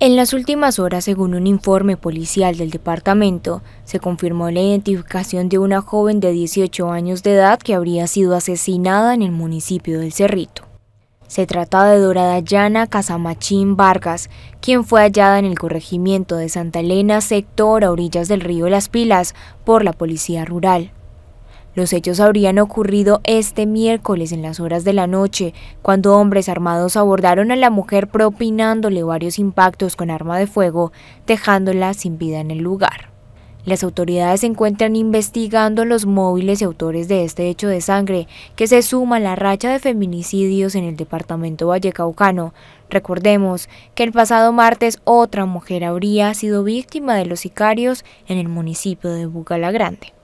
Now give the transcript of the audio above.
En las últimas horas, según un informe policial del departamento, se confirmó la identificación de una joven de 18 años de edad que habría sido asesinada en el municipio del Cerrito. Se trata de Dorada Llana Casamachín Vargas, quien fue hallada en el corregimiento de Santa Elena, sector a orillas del río Las Pilas, por la policía rural. Los hechos habrían ocurrido este miércoles en las horas de la noche, cuando hombres armados abordaron a la mujer propinándole varios impactos con arma de fuego, dejándola sin vida en el lugar. Las autoridades se encuentran investigando los móviles y autores de este hecho de sangre, que se suma a la racha de feminicidios en el departamento vallecaucano. Recordemos que el pasado martes otra mujer habría sido víctima de los sicarios en el municipio de Bucala Grande.